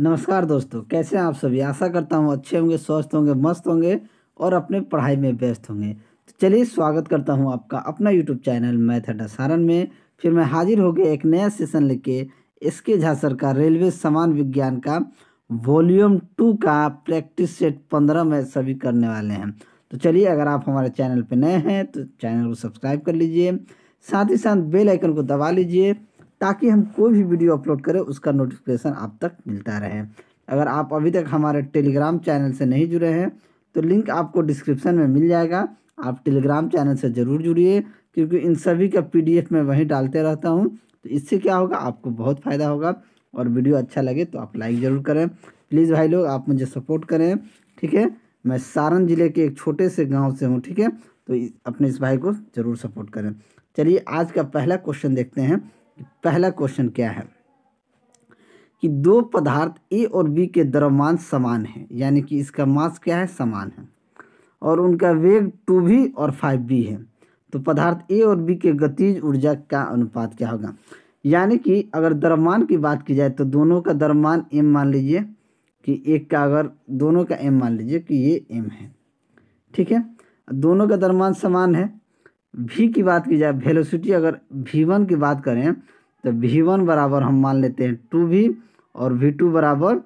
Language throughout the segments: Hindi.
नमस्कार दोस्तों कैसे हैं आप सभी आशा करता हूँ अच्छे होंगे स्वस्थ होंगे मस्त होंगे और अपने पढ़ाई में व्यस्त होंगे तो चलिए स्वागत करता हूँ आपका अपना यूट्यूब चैनल मैथड सारण में फिर मैं हाजिर हो गया एक नया सेशन लेके एस के झासर का रेलवे समान विज्ञान का वॉल्यूम टू का प्रैक्टिस सेट पंद्रह में सभी करने वाले हैं तो चलिए अगर आप हमारे चैनल पर नए हैं तो चैनल को सब्सक्राइब कर लीजिए साथ ही साथ बेलाइकन को दबा लीजिए ताकि हम कोई भी वीडियो अपलोड करें उसका नोटिफिकेशन आप तक मिलता रहे अगर आप अभी तक हमारे टेलीग्राम चैनल से नहीं जुड़े हैं तो लिंक आपको डिस्क्रिप्शन में मिल जाएगा आप टेलीग्राम चैनल से ज़रूर जुड़िए क्योंकि इन सभी का पीडीएफ मैं वहीं डालते रहता हूँ तो इससे क्या होगा आपको बहुत फ़ायदा होगा और वीडियो अच्छा लगे तो आप लाइक ज़रूर करें प्लीज़ भाई लोग आप मुझे सपोर्ट करें ठीक है मैं सारण ज़िले के एक छोटे से गांव से हूँ ठीक है तो अपने इस भाई को ज़रूर सपोर्ट करें चलिए आज का पहला क्वेश्चन देखते हैं पहला क्वेश्चन क्या है कि दो पदार्थ ए और बी के द्रव्यमान समान है यानी कि इसका मास क्या है समान है और उनका वेग टू भी और फाइव बी है तो पदार्थ ए और बी के गतिज ऊर्जा का अनुपात क्या होगा यानी कि अगर द्रव्यमान की बात की जाए तो दोनों का द्रव्यमान एम मान लीजिए कि एक का अगर दोनों का एम मान लीजिए कि ये एम है ठीक है दोनों का द्रव्यमान समान है वी की बात की जाए वेलोसिटी अगर वी वन की बात करें तो वी वन बराबर हम मान लेते हैं टू वी और वी टू बराबर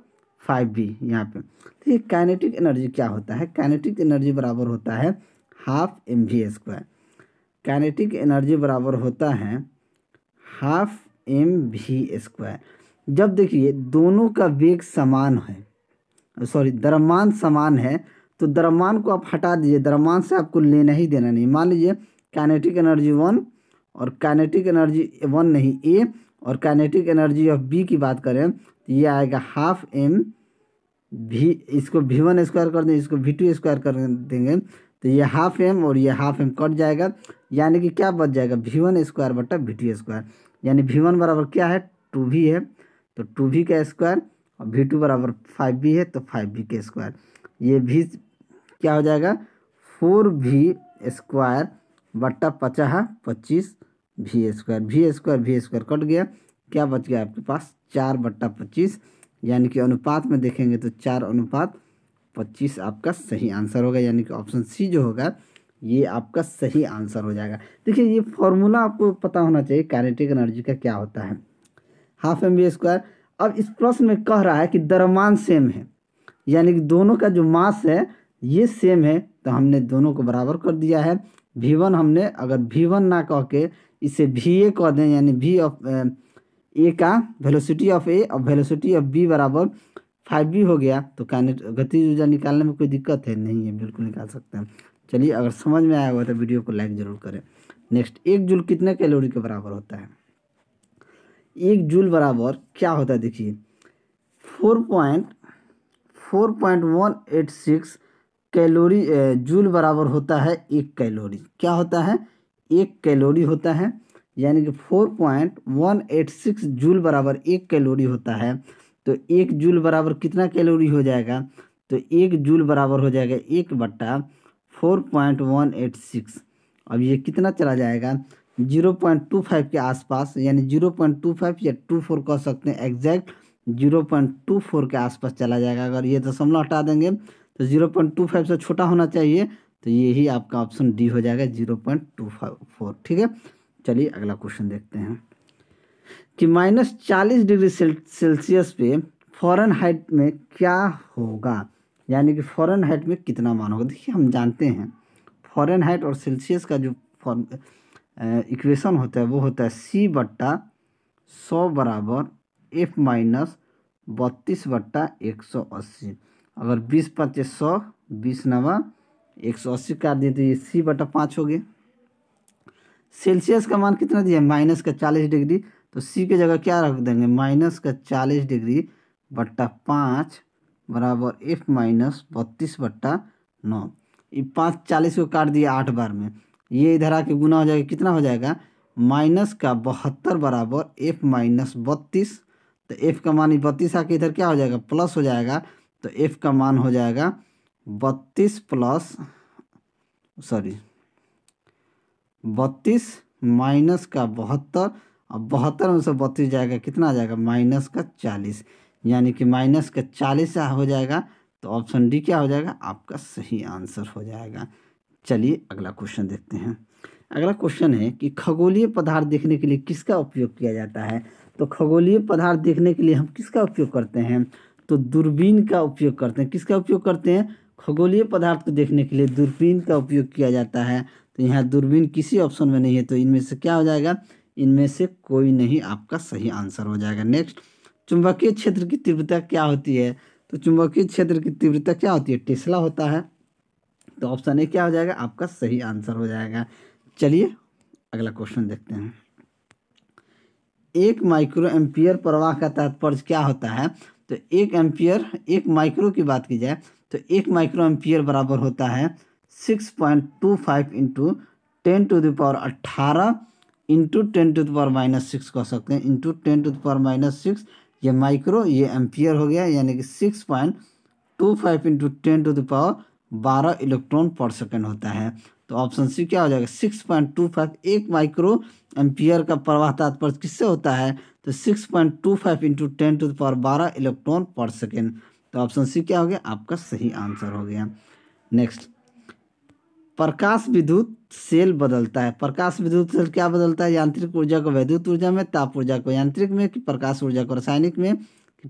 फाइव वी यहाँ पे तो ये काइनेटिक एनर्जी क्या होता है काइनेटिक एनर्जी बराबर होता है half m v square kinetic energy बराबर होता है हाफ एम वी स्क्वायर जब देखिए दोनों का वेग समान है सॉरी दरमान समान है तो दरमान को आप हटा दीजिए दरमान से आपको लेना ही देना नहीं मान लीजिए काइनेटिक एनर्जी वन और काइनेटिक एनर्जी वन नहीं ए और काइनेटिक एनर्जी ऑफ बी की बात करें तो ये आएगा हाफ एम भी इसको भी वन स्क्वायर कर दें इसको भी टू स्क्वायर कर देंगे तो ये हाफ एम और ये हाफ एम कट जाएगा यानी कि क्या बच जाएगा भी वन स्क्वायर बटा भी टू स्क्वायर यानी भी वन बराबर क्या है टू भी है तो टू भी का स्क्वायर और भी टू बराबर फाइव भी है तो फाइव भी के स्क्वायर ये भी क्या हो जाएगा फोर भी स्क्वायर बट्टा पचाह पच्चीस भी स्क्वायर भी स्क्वायर भी स्क्वायर कट गया क्या बच गया आपके पास चार बट्टा पच्चीस यानी कि अनुपात में देखेंगे तो चार अनुपात पच्चीस आपका सही आंसर होगा यानी कि ऑप्शन सी जो होगा ये आपका सही आंसर हो जाएगा देखिए ये फॉर्मूला आपको पता होना चाहिए कैनेटिक एनर्जी का क्या होता है हाफ एम बी स्क्वायर अब इस प्रश्न में कह रहा है कि दरमान सेम है यानी कि दोनों का जो मास है ये सेम है तो हमने दोनों को बराबर कर दिया है भी वन हमने अगर भी वन ना कह के इसे भी ए कह दें यानी वी ऑफ ए का वेलोसिटी ऑफ ए और वेलोसिटी ऑफ बी बराबर फाइव बी हो गया तो कैनेट गति ऊर्जा निकालने में कोई दिक्कत है नहीं है बिल्कुल निकाल सकते हैं चलिए अगर समझ में आया हुआ तो वीडियो को लाइक ज़रूर करें नेक्स्ट एक जूल कितने कैलोरी के बराबर होता है एक जूल बराबर क्या होता है देखिए four point four point one eight six calorie joule बराबर होता है एक कैलोरी क्या होता है एक कैलोरी होता है यानी कि four point one eight six joule बराबर एक कैलोरी होता है तो एक जूल बराबर कितना कैलोरी हो जाएगा तो एक जूल बराबर हो जाएगा एक बट्टा four point one eight six अब ये कितना चला जाएगा जीरो पॉइंट टू फाइव के आसपास यानी जीरो पॉइंट टू फाइव या टू फोर कह सकते हैं exact zero point two four के आसपास चला जाएगा अगर ये दशमलव हटा देंगे तो जीरो पॉइंट टू फाइव से छोटा होना चाहिए तो यही आपका ऑप्शन डी हो जाएगा zero point two five four ठीक है चलिए अगला क्वेश्चन देखते हैं कि माइनस चालीस डिग्री सेल्सियस पे फॉरन हाइट में क्या होगा यानी कि फॉरन हाइट में कितना मान होगा देखिए हम जानते हैं फॉरन हाइट और सेल्सियस का जो फॉर्म इक्वेशन होता है वो होता है सी बट्टा सौ बराबर एफ माइनस बत्तीस बट्टा एक सौ अस्सी अगर बीस पच्चीस सौ बीस नवा एक सौ अस्सी काट दिए तो ये सी बटा पाँच हो गया सेल्सियस का मान कितना दिया माइनस का चालीस डिग्री तो सी के जगह क्या रख देंगे माइनस का चालीस डिग्री बट्टा पाँच बराबर एफ माइनस बत्तीस बट्टा नौ ये पाँच चालीस को काट दिया आठ बार में ये इधर आके गुना हो जाएगा कितना हो जाएगा माइनस का बहत्तर बराबर एफ माइनस बत्तीस तो एफ का मान बत्तीस आके इधर क्या हो जाएगा प्लस हो जाएगा तो एफ का मान हो जाएगा बत्तीस प्लस सॉरी बत्तीस माइनस का बहत्तर और बहत्तर में से बत्तीस जाएगा कितना आ जाएगा माइनस का चालीस यानी कि माइनस का चालीस हो जाएगा तो ऑप्शन डी क्या हो जाएगा आपका सही आंसर हो जाएगा चलिए अगला क्वेश्चन देखते हैं अगला क्वेश्चन है कि खगोलीय पदार्थ देखने के लिए किसका उपयोग किया जाता है तो खगोलीय पदार्थ देखने के लिए हम किसका उपयोग करते हैं तो दूरबीन का उपयोग करते हैं किसका उपयोग करते हैं खगोलीय पदार्थ को देखने के लिए दूरबीन का उपयोग किया जाता है तो यहाँ दूरबीन किसी ऑप्शन में नहीं है तो इनमें से क्या हो जाएगा इनमें से कोई नहीं आपका सही आंसर हो जाएगा नेक्स्ट चुंबकीय क्षेत्र की तीव्रता क्या होती है तो चुंबकीय क्षेत्र की तीव्रता क्या होती है टेस्ला होता है तो ऑप्शन ए क्या हो जाएगा आपका सही आंसर हो जाएगा चलिए अगला क्वेश्चन देखते हैं एक माइक्रो एम्पियर प्रवाह का तात्पर्य क्या होता है तो एक एम्पियर एक माइक्रो की बात की जाए तो एक माइक्रो एम्पियर बराबर होता है six point two five into ten to the power अट्ठारह into ten to the power minus six कह सकते हैं into ten to the power minus six ये माइक्रो ये एम्पियर हो गया यानी कि six point two five into ten to the power बारह इलेक्ट्रॉन पर सेकेंड होता है तो ऑप्शन सी क्या हो जाएगा सिक्स पॉइंट टू फाइव एक माइक्रो एम्पियर का प्रवाह तात्पर्य किससे होता है तो six point two five into ten to power बारह इलेक्ट्रॉन पर सेकेंड तो ऑप्शन सी क्या हो गया आपका सही आंसर हो गया नेक्स्ट प्रकाश विद्युत सेल बदलता है प्रकाश विद्युत सेल क्या बदलता है यांत्रिक ऊर्जा को वैद्युत ऊर्जा में ताप ऊर्जा को यांत्रिक में कि प्रकाश ऊर्जा को रासायनिक में कि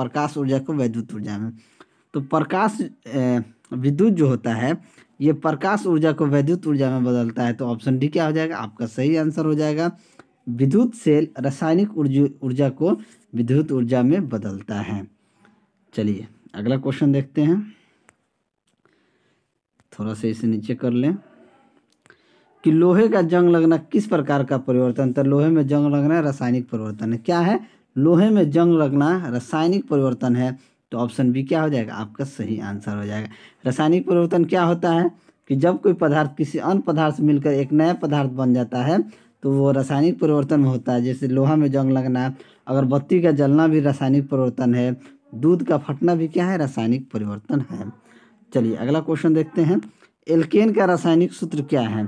प्रकाश ऊर्जा को वैद्युत ऊर्जा में तो प्रकाश विद्युत जो होता है ये प्रकाश ऊर्जा को विद्युत ऊर्जा में बदलता है तो ऑप्शन डी क्या हो जाएगा आपका सही आंसर हो जाएगा विद्युत सेल रासायनिक ऊर्जा को विद्युत ऊर्जा में बदलता है चलिए अगला क्वेश्चन देखते हैं थोड़ा सा इसे नीचे कर लें कि लोहे का जंग लगना किस प्रकार का परिवर्तन तो लोहे में जंग लगना रासायनिक परिवर्तन है क्या है लोहे में जंग लगना रासायनिक परिवर्तन है तो ऑप्शन बी क्या हो जाएगा आपका सही आंसर हो जाएगा रासायनिक परिवर्तन क्या होता है कि जब कोई पदार्थ किसी अन्य पदार्थ से मिलकर एक नया पदार्थ बन जाता है तो वो रासायनिक परिवर्तन में होता है जैसे लोहा में जंग लगना अगरबत्ती का जलना भी रासायनिक परिवर्तन है दूध का फटना भी क्या है रासायनिक परिवर्तन है चलिए अगला क्वेश्चन देखते हैं एल्केन का रासायनिक सूत्र क्या है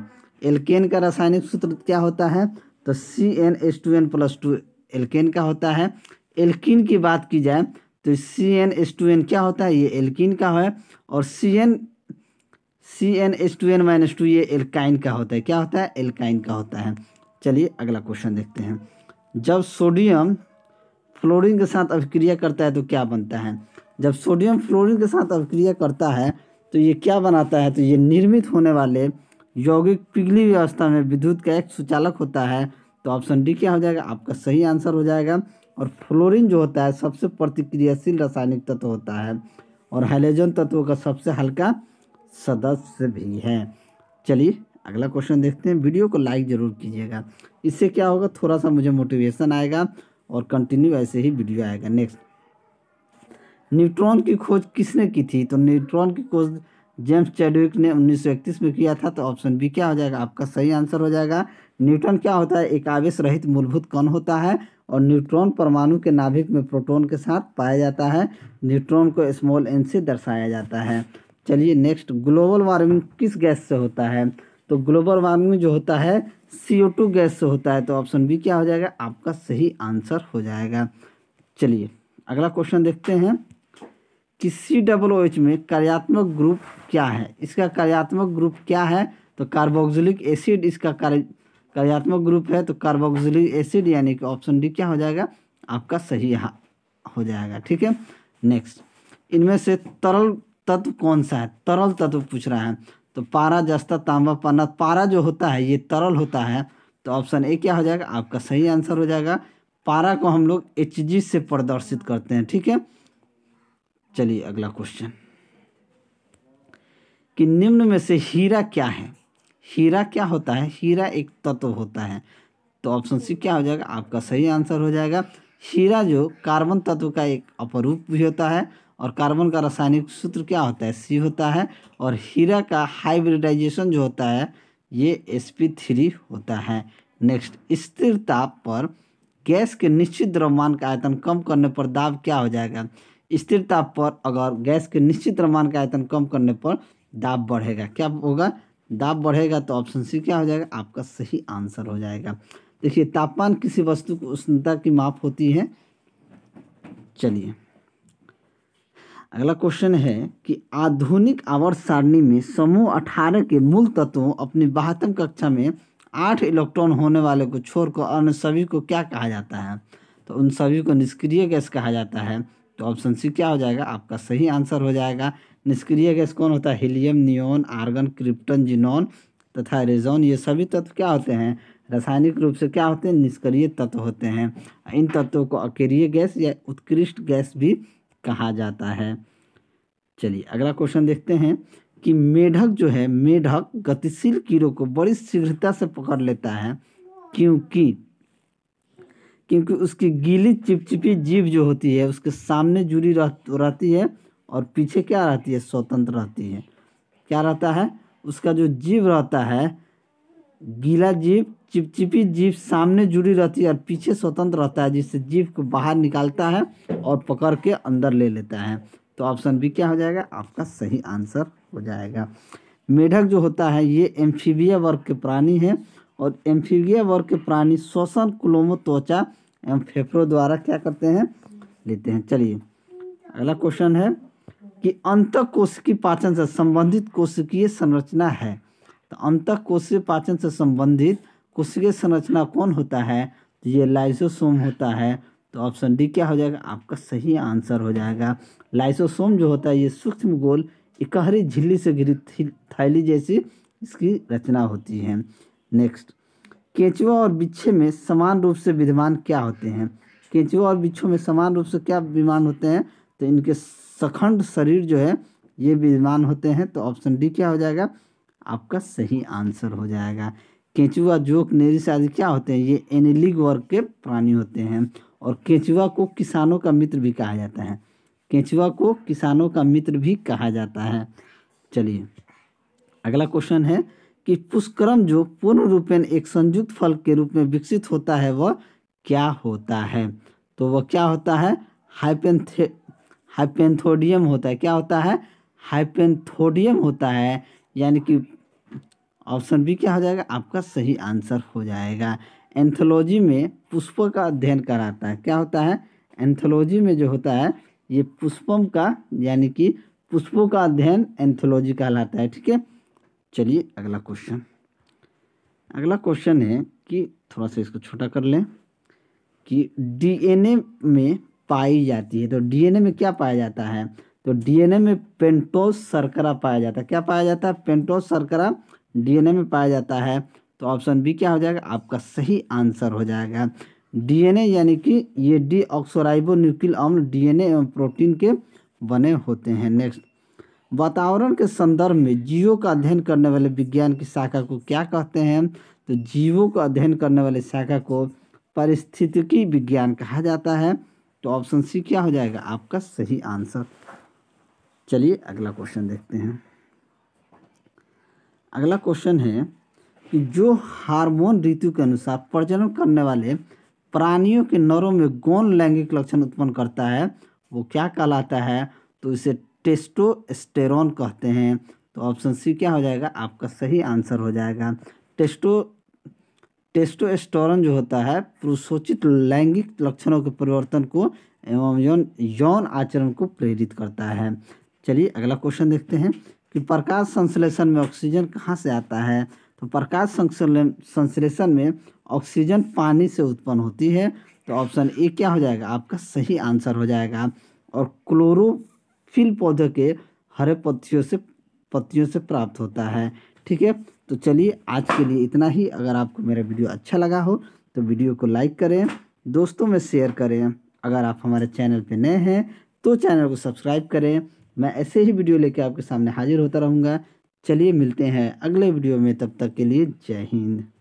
एल्केन का रासायनिक सूत्र क्या होता है तो C N S two N plus two alkane का होता है एल्किन की बात की जाए तो C N S two N क्या होता है ये एल्किन का है और C N C N S two N minus two ये एल्काइन का होता है क्या होता है एल्काइन का होता है चलिए अगला क्वेश्चन देखते हैं जब सोडियम फ्लोरीन के साथ अभिक्रिया करता है तो क्या बनता है जब सोडियम फ्लोरीन के साथ अभिक्रिया करता है तो ये क्या बनाता है तो ये निर्मित होने वाले यौगिक पिघली व्यवस्था में विद्युत का एक सुचालक होता है तो ऑप्शन डी क्या हो जाएगा आपका सही आंसर हो जाएगा और फ्लोरीन जो होता है सबसे प्रतिक्रियाशील रासायनिक तत्व होता है और हाइलोजन तत्व का सबसे हल्का सदस्य भी है चलिए अगला क्वेश्चन देखते हैं वीडियो को लाइक ज़रूर कीजिएगा इससे क्या होगा थोड़ा सा मुझे मोटिवेशन आएगा और कंटिन्यू ऐसे ही वीडियो आएगा नेक्स्ट न्यूट्रॉन की खोज किसने की थी तो न्यूट्रॉन की खोज जेम्स चैडविक ने 1931 में किया था तो ऑप्शन बी क्या हो जाएगा आपका सही आंसर हो जाएगा न्यूट्रॉन क्या होता है एक आवेश रहित मूलभूत कौन होता है और न्यूट्रॉन परमाणु के नाभिक में प्रोटॉन के साथ पाया जाता है न्यूट्रॉन को स्मॉल एन से दर्शाया जाता है चलिए नेक्स्ट ग्लोबल वार्मिंग किस गैस से होता है तो ग्लोबल वार्मिंग जो होता है सी ओ टू गैस से होता है तो ऑप्शन बी क्या हो जाएगा आपका सही आंसर हो जाएगा चलिए अगला क्वेश्चन देखते हैं कि सी डबल ओ एच में कार्यात्मक ग्रुप क्या है इसका कार्यात्मक ग्रुप क्या है तो कार्बोक्सिलिक एसिड इसका कार्य कार्यात्मक ग्रुप है तो कार्बोक्सिलिक एसिड यानी कि ऑप्शन डी क्या हो जाएगा आपका सही हो जाएगा ठीक है नेक्स्ट इनमें से तरल तत्व कौन सा है तरल तत्व पूछ रहा है तो पारा जस्ता तांबा पन्ना पारा जो होता है ये तरल होता है तो ऑप्शन ए क्या हो जाएगा आपका सही आंसर हो जाएगा पारा को हम लोग एच जी से प्रदर्शित करते हैं ठीक है चलिए अगला क्वेश्चन कि निम्न में से हीरा क्या है हीरा क्या होता है हीरा एक तत्व होता है तो ऑप्शन सी क्या हो जाएगा आपका सही आंसर हो जाएगा हीरा जो कार्बन तत्व का एक अपरूप भी होता है और कार्बन का रासायनिक सूत्र क्या होता है सी होता है और हीरा का हाइब्रिडाइजेशन जो होता है ये एस पी थ्री होता है नेक्स्ट स्थिर ताप पर गैस के निश्चित द्रव्यमान का आयतन कम करने पर दाब क्या हो जाएगा स्थिर ताप पर अगर गैस के निश्चित द्रव्यमान का आयतन कम करने पर दाब बढ़ेगा क्या होगा दाब बढ़ेगा तो ऑप्शन सी क्या हो जाएगा आपका सही आंसर हो जाएगा देखिए तापमान किसी वस्तु की उष्णता की माप होती है चलिए अगला क्वेश्चन है कि आधुनिक आवर्त सारणी में समूह अठारह के मूल तत्वों अपनी बाहतम कक्षा में आठ इलेक्ट्रॉन होने वाले को छोड़कर अन्य सभी को क्या कहा जाता है तो उन सभी को निष्क्रिय गैस कहा जाता है तो ऑप्शन सी क्या हो जाएगा आपका सही आंसर हो जाएगा निष्क्रिय गैस कौन होता है helium neon argon krypton xenon तथा रेजोन ये सभी तत्व क्या होते हैं रासायनिक रूप से क्या होते हैं निष्क्रिय तत्व होते हैं इन तत्वों को अकेरीय गैस या उत्कृष्ट गैस भी कहा जाता है चलिए अगला क्वेश्चन देखते हैं कि मेढक जो है मेढक गतिशील कीड़ों को बड़ी शीघ्रता से पकड़ लेता है क्योंकि क्योंकि उसकी गीली चिपचिपी जीव जो होती है उसके सामने जुड़ी रह रहती है और पीछे क्या रहती है स्वतंत्र रहती है क्या रहता है उसका जो जीव रहता है गीला जीव चिपचिपी जीव सामने जुड़ी रहती है और पीछे स्वतंत्र रहता है जिससे जीव को बाहर निकालता है और पकड़ के अंदर ले लेता है तो ऑप्शन बी क्या हो जाएगा आपका सही आंसर हो जाएगा मेढक जो होता है ये एम्फीबिया वर्ग के प्राणी है और एम्फीबिया वर्ग के प्राणी श्वसन क्लोमो त्वचा एवं फेफड़ों द्वारा क्या करते हैं लेते हैं चलिए अगला क्वेश्चन है कि अंत कोशिकी पाचन से संबंधित कोशिकीय संरचना है तो अंत कोशिकीय पाचन से संबंधित कोशिकीय संरचना कौन होता है तो ये लाइसोसोम होता है तो ऑप्शन डी क्या हो जाएगा आपका सही आंसर हो जाएगा लाइसोसोम जो होता है ये सूक्ष्म गोल इकहरी झिल्ली से घिरी थैली जैसी इसकी रचना होती है नेक्स्ट केंचुआ और बिच्छे में समान रूप से विद्यमान क्या होते हैं केंचुआ और बिच्छों में समान रूप से क्या विद्यमान होते हैं तो इनके सखंड शरीर जो है ये विद्यमान होते हैं तो ऑप्शन डी क्या हो जाएगा आपका सही आंसर हो जाएगा केंचुआ जोक नेरिस आदि क्या होते हैं ये एनिलिग वर्ग के प्राणी होते हैं और केंचुआ को किसानों का मित्र भी कहा जाता है केंचुआ को किसानों का मित्र भी कहा जाता है चलिए अगला क्वेश्चन है कि पुष्कर्म जो पूर्ण रूपेण एक संयुक्त फल के रूप में विकसित होता है वह क्या होता है तो वह क्या होता है हाइपेंथे हाइपेंथोडियम होता है क्या होता है हाइपेंथोडियम होता है यानी कि ऑप्शन बी क्या हो जाएगा आपका सही आंसर हो जाएगा एंथोलॉजी में पुष्पों का अध्ययन कराता है क्या होता है एंथोलॉजी में जो होता है ये पुष्पम का यानी कि पुष्पों का अध्ययन एंथोलॉजी कहलाता है ठीक है चलिए अगला क्वेश्चन अगला क्वेश्चन है कि थोड़ा सा इसको छोटा कर लें कि डीएनए में पाई जाती है तो डीएनए में क्या पाया जाता है तो डीएनए में पेंटोस सरकरा पाया जाता है क्या पाया जाता है पेंटोस सरकरा डीएनए में पाया जाता है तो ऑप्शन बी क्या हो जाएगा आपका सही आंसर हो जाएगा डीएनए यानी कि ये डी ऑक्सोराइबो न्यूक्ल अम्ल डी एवं प्रोटीन के बने होते हैं नेक्स्ट वातावरण के संदर्भ में जीवों का अध्ययन करने वाले विज्ञान की शाखा को क्या कहते हैं तो जीवों का अध्ययन करने वाले शाखा को परिस्थितिकी विज्ञान कहा जाता है तो ऑप्शन सी क्या हो जाएगा आपका सही आंसर चलिए अगला क्वेश्चन देखते हैं अगला क्वेश्चन है कि जो हार्मोन ऋतु के अनुसार प्रजनन करने वाले प्राणियों के नरों में गौन लैंगिक लक्षण उत्पन्न करता है वो क्या कहलाता है तो इसे टेस्टोस्टेरोन कहते हैं तो ऑप्शन सी क्या हो जाएगा आपका सही आंसर हो जाएगा टेस्टो टेस्टोस्टेरोन जो होता है पुरुषोचित लैंगिक लक्षणों के परिवर्तन को एवं यौन यौन आचरण को प्रेरित करता है चलिए अगला क्वेश्चन देखते हैं कि प्रकाश संश्लेषण में ऑक्सीजन कहाँ से आता है तो प्रकाश संश्लेषण में ऑक्सीजन पानी से उत्पन्न होती है तो ऑप्शन ए क्या हो जाएगा आपका सही आंसर हो जाएगा और क्लोरो फील पौधे के हरे पत्तियों से पत्तियों से प्राप्त होता है ठीक है तो चलिए आज के लिए इतना ही अगर आपको मेरा वीडियो अच्छा लगा हो तो वीडियो को लाइक करें दोस्तों में शेयर करें अगर आप हमारे चैनल पर नए हैं तो चैनल को सब्सक्राइब करें मैं ऐसे ही वीडियो लेके आपके सामने हाजिर होता रहूँगा चलिए मिलते हैं अगले वीडियो में तब तक के लिए जय हिंद